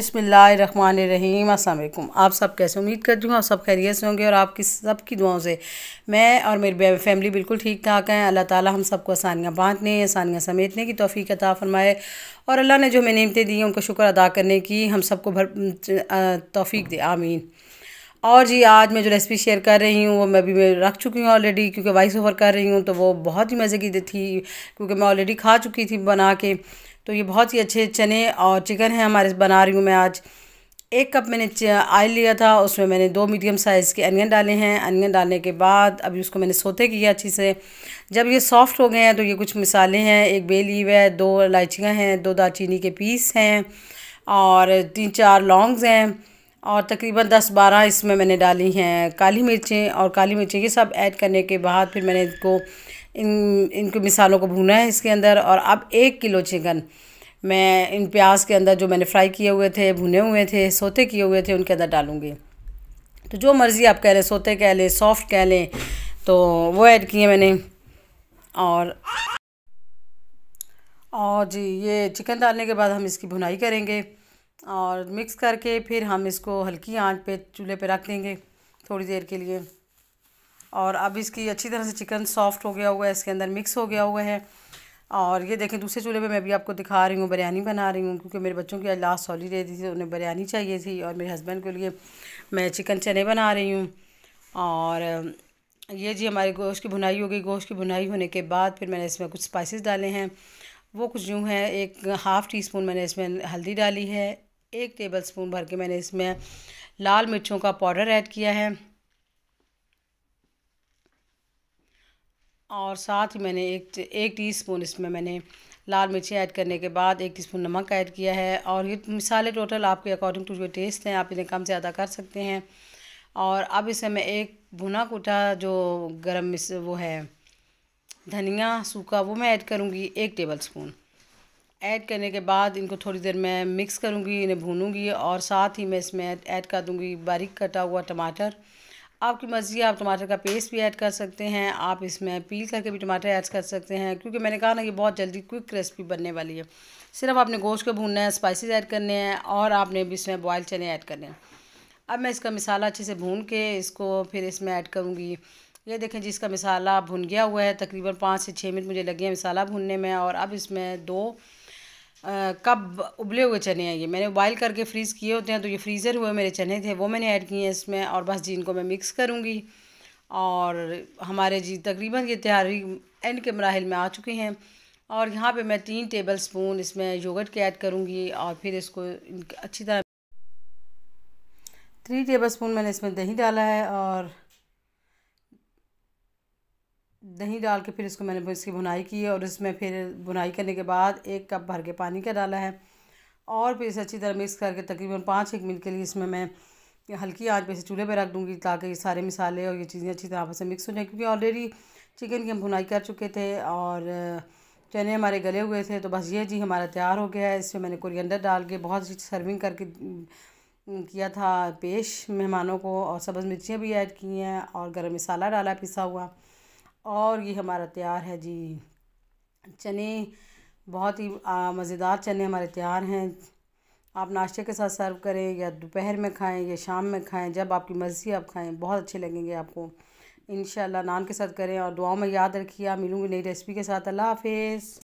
बिसमीम अल्लाम आप सब कैसे उम्मीद करती हूँ आप सब खैरियत से होंगे और आपकी सबकी दुआओं से मैं और मेरी फैमिली बिल्कुल ठीक ठाक हैं अल्लाह ताला हम सबको आसानियाँ बांटने आसानियाँ समेटने की तोफ़ी अता फ़रमाए और अल्लाह ने जो हमें नियमतें दी हैं उनका शुक्र अदा करने की हम सबको भर तोफ़ी दे आमीन और जी आज मैं जो रेसिपी शेयर कर रही हूँ वो मैं भी मैं रख चुकी हूँ ऑलरेडी क्योंकि वॉइस ओवर कर रही हूँ तो वो बहुत ही मज़े की थी क्योंकि मैं ऑलरेडी खा चुकी थी बना के तो ये बहुत ही अच्छे चने और चिकन है हमारे बना रही हूँ मैं आज एक कप मैंने आयल लिया था उसमें मैंने दो मीडियम साइज़ के अनियन डाले हैं अनियन डालने के बाद अभी उसको मैंने सोते किया अच्छी से जब ये सॉफ्ट हो गए हैं तो ये कुछ मिसाले हैं एक बे लीव है दो इलायचियाँ हैं दो दालचीनी के पीस हैं और तीन चार लॉन्ग्स हैं और तकरीबन 10-12 इसमें मैंने डाली हैं काली मिर्चें और काली मिर्चें ये सब ऐड करने के बाद फिर मैंने इनको इन इनको मिसालों को भूना है इसके अंदर और अब एक किलो चिकन मैं इन प्याज के अंदर जो मैंने फ्राई किए हुए थे भुने हुए थे सोते किए हुए थे उनके अंदर डालूँगी तो जो मर्ज़ी आप कह लें सोते कह लें सॉफ्ट कह लें तो वो ऐड किए मैंने और और जी ये चिकन डालने के बाद हम इसकी भुनाई करेंगे और मिक्स करके फिर हम इसको हल्की आंच पे चूल्हे पे रख देंगे थोड़ी देर के लिए और अब इसकी अच्छी तरह से चिकन सॉफ्ट हो गया हुआ है इसके अंदर मिक्स हो गया हुआ है और ये देखें दूसरे चूल्हे पे मैं भी आपको दिखा रही हूँ बिरयानी बना रही हूँ क्योंकि मेरे बच्चों की आज लास्ट रहती थी उन्हें बिरयानी चाहिए थी और मेरे हस्बैंड के लिए मैं चिकन चने बना रही हूँ और ये जी हमारे गोश्त की भुनाई हो गई गोश्त की भुनाई होने के बाद फिर मैंने इसमें कुछ स्पाइसेस डाले हैं वो कुछ यूँ है एक हाफ़ टी स्पून मैंने इसमें हल्दी डाली है एक टेबल स्पून भर के मैंने इसमें लाल मिर्चों का पाउडर ऐड किया है और साथ ही मैंने एक एक टीस्पून इसमें मैंने लाल मिर्ची ऐड करने के बाद एक टीस्पून नमक ऐड किया है और ये मिसाले टोटल आपके अकॉर्डिंग टू जो टेस्ट हैं आप इन्हें कम से ज़्यादा कर सकते हैं और अब इसे मैं एक भुना कुटा जो गरम वो है धनिया सूखा वो मैं ऐड करूँगी एक टेबल स्पून ऐड करने के बाद इनको थोड़ी देर मैं मिक्स करूँगी इन्हें भूनूँगी और साथ ही मैं इसमें ऐड कर दूँगी बारीक कटा हुआ टमाटर आपकी मर्ज़ी आप टमाटर का पेस्ट भी ऐड कर सकते हैं आप इसमें पील करके भी टमाटर ऐड कर सकते हैं क्योंकि मैंने कहा ना कि बहुत जल्दी क्विक रेसिपी बनने वाली है सिर्फ आपने गोश्त को भूनना है स्पाइसेस ऐड करने हैं और आपने भी इसमें बॉयल चने ऐड करने हैं अब मैं इसका मिसाला अच्छे से भून के इसको फिर इसमें ऐड करूँगी ये देखें जी इसका मिसाला भुन गया हुआ है तकरीबन पाँच से छः मिनट मुझे लगे हैं मिसाला भूनने में और अब इसमें दो कब उबले हुए चने हैं ये मैंने उबाइल करके फ्रीज़ किए होते हैं तो ये फ्रीज़र हुए मेरे चने थे वो मैंने ऐड किए हैं इसमें और बस जी इनको मैं मिक्स करूँगी और हमारे जी तकरीबन ये तैयारी एंड के मराहल में आ चुके हैं और यहाँ पे मैं तीन टेबल स्पून इसमें योगर्ट के ऐड करूँगी और फिर इसको अच्छी तरह थ्री टेबल स्पून मैंने इसमें दही डाला है और दही डाल के फिर इसको मैंने इसकी भुनाई की है और इसमें फिर भुनाई करने के बाद एक कप भर के पानी का डाला है और फिर इसे अच्छी तरह मिक्स करके तकरीबन पाँच एक मिनट के लिए इसमें मैं हल्की आंच पे इसे चूल्हे पे रख दूँगी ताकि ये सारे मिसाले और ये चीज़ें अच्छी तरह से मिक्स हो जाए क्योंकि ऑलरेडी चिकन की हम भुनाई कर चुके थे और चने हमारे गले हुए थे तो बस ये जी हमारा तैयार हो गया है इसमें मैंने कुरियंडर डाल के बहुत अच्छी सर्विंग करके किया था पेश मेहमानों को और सब्ज़ मिर्चियाँ भी ऐड की हैं और गर्म मसाला डाला पिसा हुआ और ये हमारा तैयार है जी चने बहुत ही मज़ेदार चने हमारे तैयार हैं आप नाश्ते के साथ सर्व करें या दोपहर में खाएं या शाम में खाएं जब आपकी मर्ज़ी आप खाएं बहुत अच्छे लगेंगे आपको इन नान के साथ करें और दुआ में याद रखिए मिलूँगी नई रेसिपी के साथ अल्लाह हाफिज़